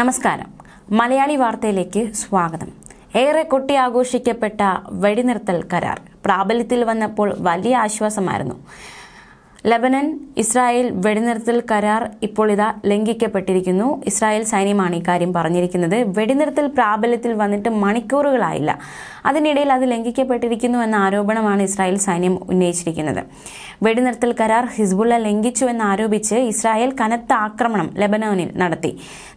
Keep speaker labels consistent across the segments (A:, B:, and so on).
A: നമസ്കാരം മലയാളി വാർത്തയിലേക്ക് സ്വാഗതം ഏറെ കൊട്ടി ആഘോഷിക്കപ്പെട്ട വെടിനിർത്തൽ കരാർ പ്രാബല്യത്തിൽ വന്നപ്പോൾ വലിയ ആശ്വാസമായിരുന്നു ലബനൻ ഇസ്രായേൽ വെടിനിർത്തൽ കരാർ ഇപ്പോൾ ഇതാ ലംഘിക്കപ്പെട്ടിരിക്കുന്നു ഇസ്രായേൽ സൈന്യമാണ് ഇക്കാര്യം പറഞ്ഞിരിക്കുന്നത് വെടിനിർത്തൽ പ്രാബല്യത്തിൽ വന്നിട്ട് മണിക്കൂറുകളായില്ല അതിനിടയിൽ അത് ലംഘിക്കപ്പെട്ടിരിക്കുന്നു എന്ന ആരോപണമാണ് ഇസ്രായേൽ സൈന്യം ഉന്നയിച്ചിരിക്കുന്നത് വെടിനിർത്തൽ കരാർ ഹിസ്ബുള്ള ലംഘിച്ചു എന്നാരോപിച്ച് ഇസ്രായേൽ കനത്ത ആക്രമണം ലബനോനിൽ നടത്തി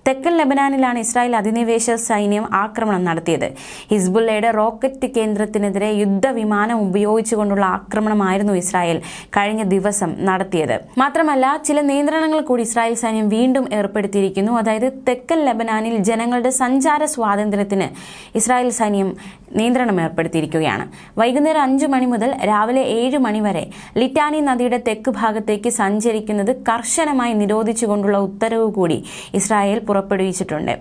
A: തെക്കൻ ലബനാനിലാണ് ഇസ്രായേൽ അധിനിവേശ സൈന്യം ആക്രമണം നടത്തിയത് ഹിസ്ബുള്ളയുടെ റോക്കറ്റ് കേന്ദ്രത്തിനെതിരെ യുദ്ധവിമാനം ഉപയോഗിച്ചുകൊണ്ടുള്ള ആക്രമണമായിരുന്നു ഇസ്രായേൽ കഴിഞ്ഞ ദിവസം നടത്തിയത് മാത്രമല്ല ചില നിയന്ത്രണങ്ങൾ കൂടി ഇസ്രായേൽ സൈന്യം വീണ്ടും ഏർപ്പെടുത്തിയിരിക്കുന്നു അതായത് തെക്കൻ ലബനാനിൽ ജനങ്ങളുടെ സഞ്ചാര സ്വാതന്ത്ര്യത്തിന് ഇസ്രായേൽ സൈന്യം നിയന്ത്രണം ഏർപ്പെടുത്തിയിരിക്കുകയാണ് വൈകുന്നേരം അഞ്ചു മണി മുതൽ രാവിലെ ഏഴ് മണി വരെ ലിറ്റാനി നദിയുടെ തെക്ക് ഭാഗത്തേക്ക് സഞ്ചരിക്കുന്നത് കർശനമായി നിരോധിച്ചുകൊണ്ടുള്ള ഉത്തരവ് കൂടി ഇസ്രായേൽ പുറപ്പെടുവിച്ചിട്ടുണ്ട്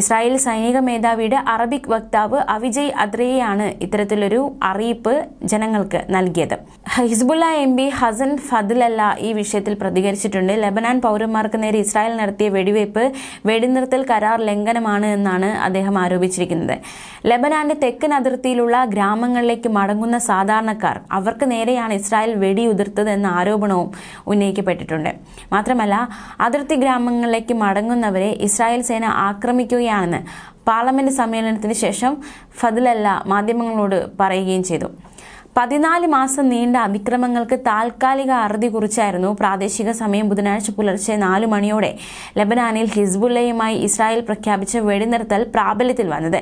A: ഇസ്രായേൽ സൈനിക മേധാവിയുടെ അറബിക് വക്താവ് അവിജയ് അദ്രയെയാണ് ഇത്തരത്തിലൊരു അറിയിപ്പ് ജനങ്ങൾക്ക് നൽകിയത് Hezbollah M P Hassan Fadlallah ഈ വിഷയത്തിൽ പ്രതികരിച്ചിട്ടുണ്ട് ലബനാൻ പൌരന്മാർക്ക് നേരെ ഇസ്രായേൽ നടത്തിയ വെടിവയ്പ് വെടിനിർത്തൽ കരാർ ലംഘനമാണ് എന്നാണ് അദ്ദേഹം ആരോപിച്ചിരിക്കുന്നത് ലബനാന്റെ തെക്കൻ അതിർത്തിയിലുള്ള ഗ്രാമങ്ങളിലേക്ക് മടങ്ങുന്ന സാധാരണക്കാർ അവർക്ക് നേരെയാണ് ഇസ്രായേൽ വെടിയുതിർത്തത് എന്ന ആരോപണവും ഉന്നയിക്കപ്പെട്ടിട്ടുണ്ട് മാത്രമല്ല അതിർത്തി ഗ്രാമങ്ങളിലേക്ക് മടങ്ങുന്നവരെ ഇസ്രായേൽ സേന ആക്രമിക്കുകയും വരികയാണെന്ന് പാർലമെന്റ് സമ്മേളനത്തിന് ശേഷം ഫതിലല്ല മാധ്യമങ്ങളോട് പറയുകയും ചെയ്തു പതിനാല് മാസം നീണ്ട അതിക്രമങ്ങൾക്ക് താൽക്കാലിക അറുതി കുറിച്ചായിരുന്നു പ്രാദേശിക സമയം ബുധനാഴ്ച പുലർച്ചെ നാല് മണിയോടെ ലബനാനിൽ ഹിസ്ബുല്ലയുമായി ഇസ്രായേൽ പ്രഖ്യാപിച്ച വെടിനിർത്തൽ പ്രാബല്യത്തിൽ വന്നത്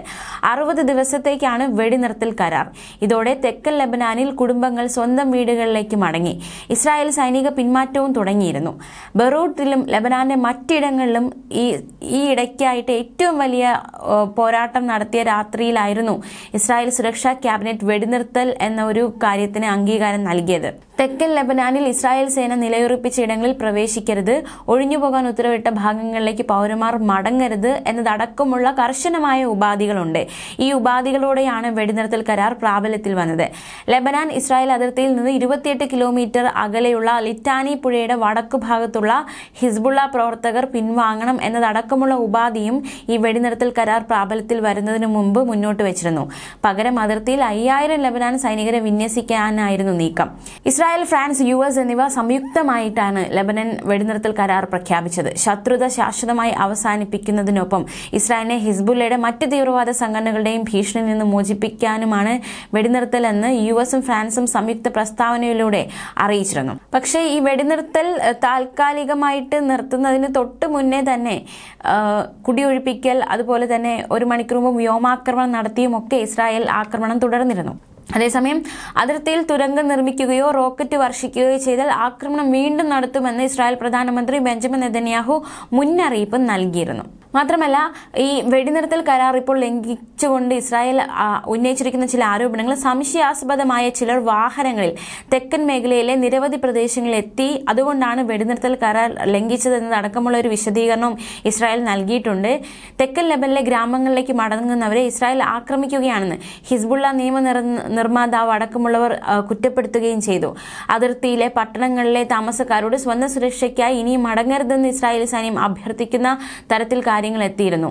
A: അറുപത് ദിവസത്തേക്കാണ് വെടിനിർത്തൽ കരാർ ഇതോടെ തെക്കൻ ലബനാനിൽ കുടുംബങ്ങൾ സ്വന്തം വീടുകളിലേക്ക് മടങ്ങി ഇസ്രായേൽ സൈനിക പിന്മാറ്റവും തുടങ്ങിയിരുന്നു ബെറൂട്ടിലും ലബനാന്റെ മറ്റിടങ്ങളിലും ഈ ഈ ഇടയ്ക്കായിട്ട് ഏറ്റവും വലിയ പോരാട്ടം നടത്തിയ രാത്രിയിലായിരുന്നു ഇസ്രായേൽ സുരക്ഷാ ക്യാബിനറ്റ് വെടിനിർത്തൽ എന്ന ഒരു ഒരു കാര്യത്തിന് അംഗീകാരം നൽകിയത് തെക്കൻ ലബനാനിൽ ഇസ്രായേൽ സേന ഇടങ്ങളിൽ പ്രവേശിക്കരുത് ഒഴിഞ്ഞുപോകാൻ ഉത്തരവിട്ട ഭാഗങ്ങളിലേക്ക് പൗരന്മാർ മടങ്ങരുത് എന്നതടക്കമുള്ള കർശനമായ ഉപാധികളുണ്ട് ഈ ഉപാധികളോടെയാണ് വെടിനിർത്തൽ കരാർ പ്രാബല്യത്തിൽ വന്നത് ലബനാൻ ഇസ്രായേൽ അതിർത്തിയിൽ നിന്ന് ഇരുപത്തിയെട്ട് കിലോമീറ്റർ അകലെയുള്ള ലിറ്റാനി പുഴയുടെ വടക്കു ഭാഗത്തുള്ള ഹിസ്ബുള്ള പ്രവർത്തകർ പിൻവാങ്ങണം എന്നതടക്കമുള്ള ഉപാധിയും ഈ വെടിനിർത്തൽ കരാർ പ്രാബല്യത്തിൽ വരുന്നതിന് മുമ്പ് മുന്നോട്ട് വെച്ചിരുന്നു പകരം അതിർത്തിയിൽ അയ്യായിരം ലബനാൻ സൈനികരെ വിന്യസിക്കാനായിരുന്നു നീക്കം Israel Israel France U S എന്നിവ സംയുക്തമായിട്ടാണ് ലബനൻ വെടിനിർത്തൽ കരാർ പ്രഖ്യാപിച്ചത് ശത്രുത ശാശ്വതമായി അവസാനിപ്പിക്കുന്നതിനൊപ്പം ഇസ്രായേലിനെ ഹിസ്ബുല്ലയുടെ മറ്റ് തീവ്രവാദ സംഘടനകളുടെയും ഭീഷണിയിൽ നിന്ന് മോചിപ്പിക്കാനുമാണ് വെടിനിർത്തൽ എന്ന് യു എസും ഫ്രാൻസും സംയുക്ത പ്രസ്താവനയിലൂടെ അറിയിച്ചിരുന്നു പക്ഷേ ഈ വെടിനിർത്തൽ താൽക്കാലികമായിട്ട് നിർത്തുന്നതിന് തൊട്ട് മുന്നേ തന്നെ കുടിയൊഴിപ്പിക്കൽ അതുപോലെ തന്നെ ഒരു മണിക്കൂർ മുമ്പ് വ്യോമാക്രമണം നടത്തിയുമൊക്കെ ഇസ്രായേൽ ആക്രമണം തുടർന്നിരുന്നു അതേസമയം അതിർത്തിയിൽ തുരങ്കം നിർമ്മിക്കുകയോ റോക്കറ്റ് വർഷിക്കുകയോ ചെയ്താൽ ആക്രമണം വീണ്ടും നടത്തുമെന്ന് ഇസ്രായേൽ പ്രധാനമന്ത്രി ബെഞ്ചമിൻ നെതന്യാഹു മുന്നറിയിപ്പ് നൽകിയിരുന്നു മാത്രമല്ല ഈ വെടിനിർത്തൽ കരാർ ഇപ്പോൾ ലംഘിച്ചുകൊണ്ട് ഇസ്രായേൽ ഉന്നയിച്ചിരിക്കുന്ന ചില ആരോപണങ്ങൾ സംശയാസ്പദമായ ചിലർ വാഹനങ്ങളിൽ തെക്കൻ മേഖലയിലെ നിരവധി പ്രദേശങ്ങളിൽ എത്തി അതുകൊണ്ടാണ് വെടിനിർത്തൽ കരാർ ലംഘിച്ചതെന്നതടക്കമുള്ള ഒരു വിശദീകരണവും ഇസ്രായേൽ നൽകിയിട്ടുണ്ട് തെക്കൻ ലെബലിലെ ഗ്രാമങ്ങളിലേക്ക് മടങ്ങുന്നവരെ ഇസ്രായേൽ ആക്രമിക്കുകയാണെന്ന് ഹിസ്ബുള്ള നിയമ നിർമ്മാതാവ് അടക്കമുള്ളവർ കുറ്റപ്പെടുത്തുകയും ചെയ്തു അതിർത്തിയിലെ പട്ടണങ്ങളിലെ താമസക്കാരോട് സ്വന്തം സുരക്ഷയ്ക്കായി ഇനിയും മടങ്ങരുതെന്ന് ഇസ്രായേൽ സൈന്യം അഭ്യർത്ഥിക്കുന്ന തരത്തിൽ കാര്യങ്ങൾ എത്തിയിരുന്നു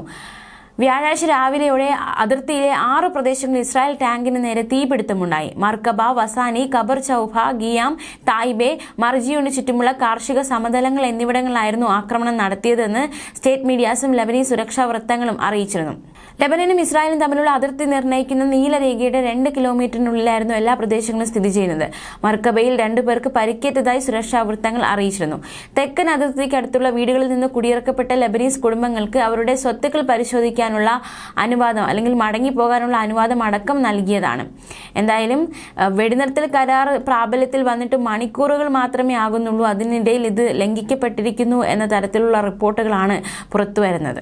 A: വ്യാഴാഴ്ച രാവിലെയോടെ അതിർത്തിയിലെ ആറ് പ്രദേശങ്ങളിൽ ഇസ്രായേൽ ടാങ്കിന് നേരെ തീപിടുത്തമുണ്ടായി മർക്കബ വസാനി കബർ ചൌഹ ഗിയാം തായ്ബെ മർജിയോന് ചുറ്റുമുള്ള കാർഷിക സമതലങ്ങൾ എന്നിവിടങ്ങളിലായിരുന്നു ആക്രമണം നടത്തിയതെന്ന് സ്റ്റേറ്റ് മീഡിയാസും ലബനീസ് സുരക്ഷാ വൃത്തങ്ങളും അറിയിച്ചിരുന്നു ലെബനനും ഇസ്രായേലും തമ്മിലുള്ള അതിർത്തി നിർണ്ണയിക്കുന്ന നീലരേഖയുടെ രണ്ട് കിലോമീറ്ററിനുള്ളിലായിരുന്നു എല്ലാ പ്രദേശങ്ങളും സ്ഥിതി ചെയ്യുന്നത് മർക്കബയിൽ രണ്ടുപേർക്ക് പരിക്കേറ്റതായി സുരക്ഷാ വൃത്തങ്ങൾ അറിയിച്ചിരുന്നു തെക്കൻ അതിർത്തിക്ക് അടുത്തുള്ള വീടുകളിൽ നിന്ന് കുടിയിറക്കപ്പെട്ട ലബനീസ് കുടുംബങ്ങൾക്ക് അവരുടെ സ്വത്തുക്കൾ പരിശോധിക്കാനുള്ള അനുവാദം അല്ലെങ്കിൽ മടങ്ങിപ്പോകാനുള്ള അനുവാദം അടക്കം നൽകിയതാണ് എന്തായാലും വെടിനിർത്തൽ കരാർ പ്രാബല്യത്തിൽ വന്നിട്ട് മണിക്കൂറുകൾ മാത്രമേ ആകുന്നുള്ളൂ അതിനിടയിൽ ഇത് ലംഘിക്കപ്പെട്ടിരിക്കുന്നു എന്ന തരത്തിലുള്ള റിപ്പോർട്ടുകളാണ് പുറത്തുവരുന്നത്